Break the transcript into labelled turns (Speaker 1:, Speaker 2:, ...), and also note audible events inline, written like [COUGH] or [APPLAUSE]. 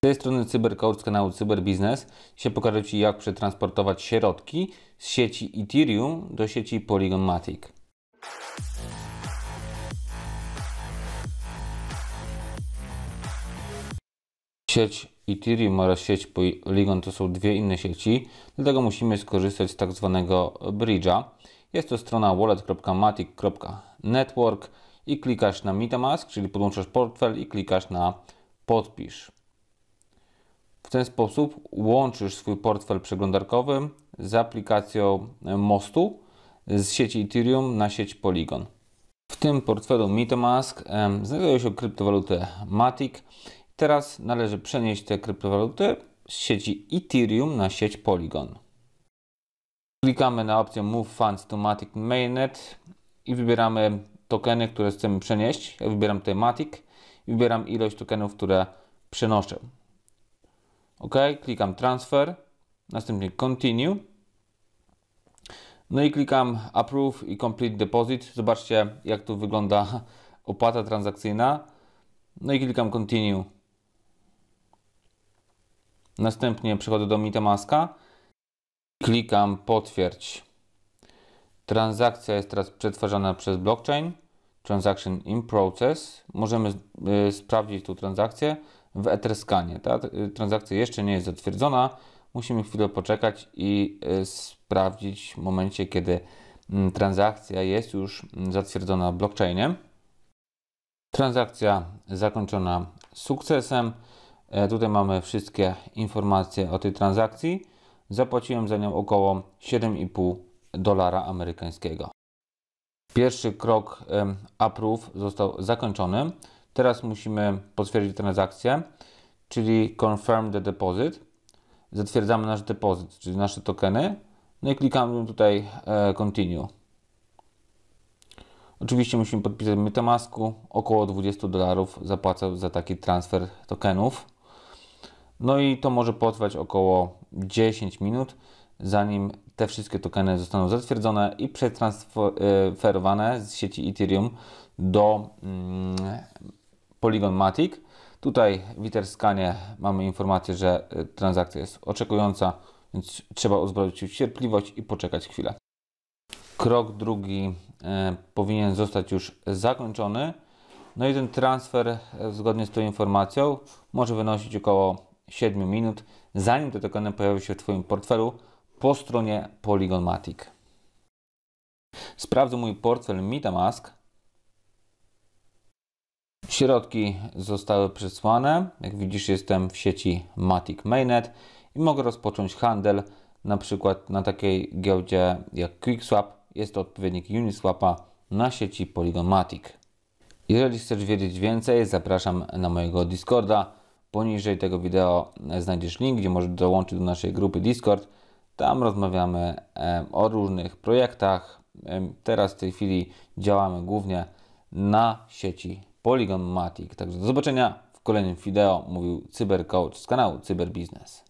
Speaker 1: Z tej strony CyberCoach z kanału Cyberbiznes. się pokażę Ci jak przetransportować środki z sieci Ethereum do sieci Polygon Matic. Sieć Ethereum oraz sieć Polygon to są dwie inne sieci, dlatego musimy skorzystać z tak zwanego bridge'a. Jest to strona wallet.matic.network i klikasz na MetaMask, czyli podłączasz portfel i klikasz na podpisz. W ten sposób łączysz swój portfel przeglądarkowy z aplikacją Mostu z sieci Ethereum na sieć Polygon. W tym portfelu MetaMask znajdują się kryptowaluty Matic. Teraz należy przenieść te kryptowaluty z sieci Ethereum na sieć Polygon. Klikamy na opcję Move Funds to Matic Mainnet i wybieramy tokeny, które chcemy przenieść. Ja wybieram tematik i wybieram ilość tokenów, które przenoszę. OK, klikam transfer, następnie continue. No i klikam approve i complete deposit. Zobaczcie, jak tu wygląda [LAUGHS] opłata transakcyjna. No i klikam continue. Następnie przechodzę do MetaMaska. Klikam potwierdź. Transakcja jest teraz przetwarzana przez blockchain. Transaction in process. Możemy y, sprawdzić tu transakcję w Etreskanie. Ta y, transakcja jeszcze nie jest zatwierdzona. Musimy chwilę poczekać i y, sprawdzić w momencie, kiedy mm, transakcja jest już mm, zatwierdzona blockchainem. Transakcja zakończona sukcesem. E, tutaj mamy wszystkie informacje o tej transakcji. Zapłaciłem za nią około 7,5 dolara amerykańskiego. Pierwszy krok approve został zakończony. Teraz musimy potwierdzić transakcję, czyli confirm the deposit. Zatwierdzamy nasz depozyt, czyli nasze tokeny. No i klikamy tutaj e, continue. Oczywiście musimy podpisać MetaMasku. Około 20 dolarów zapłacę za taki transfer tokenów. No i to może potrwać około 10 minut, zanim te wszystkie tokeny zostaną zatwierdzone i przetransferowane e, z sieci Ethereum do mm, Polygon Matic. Tutaj w Witerscanie mamy informację, że y, transakcja jest oczekująca, więc trzeba uzbroić cierpliwość i poczekać chwilę. Krok drugi y, powinien zostać już zakończony. No i ten transfer, y, zgodnie z tą informacją, może wynosić około 7 minut, zanim te tokeny pojawią się w Twoim portfelu po stronie Polygon Matic. Sprawdzę mój portfel MetaMask. Środki zostały przesłane. Jak widzisz, jestem w sieci Matic Mainnet i mogę rozpocząć handel na przykład na takiej giełdzie jak QuickSwap. Jest to odpowiednik Uniswapa na sieci Polygon Matic. Jeżeli chcesz wiedzieć więcej, zapraszam na mojego Discorda. Poniżej tego wideo znajdziesz link, gdzie możesz dołączyć do naszej grupy Discord. Tam rozmawiamy o różnych projektach. Teraz w tej chwili działamy głównie na sieci Polygon Matic. Także do zobaczenia w kolejnym wideo, mówił CyberCoach z kanału Cyberbiznes.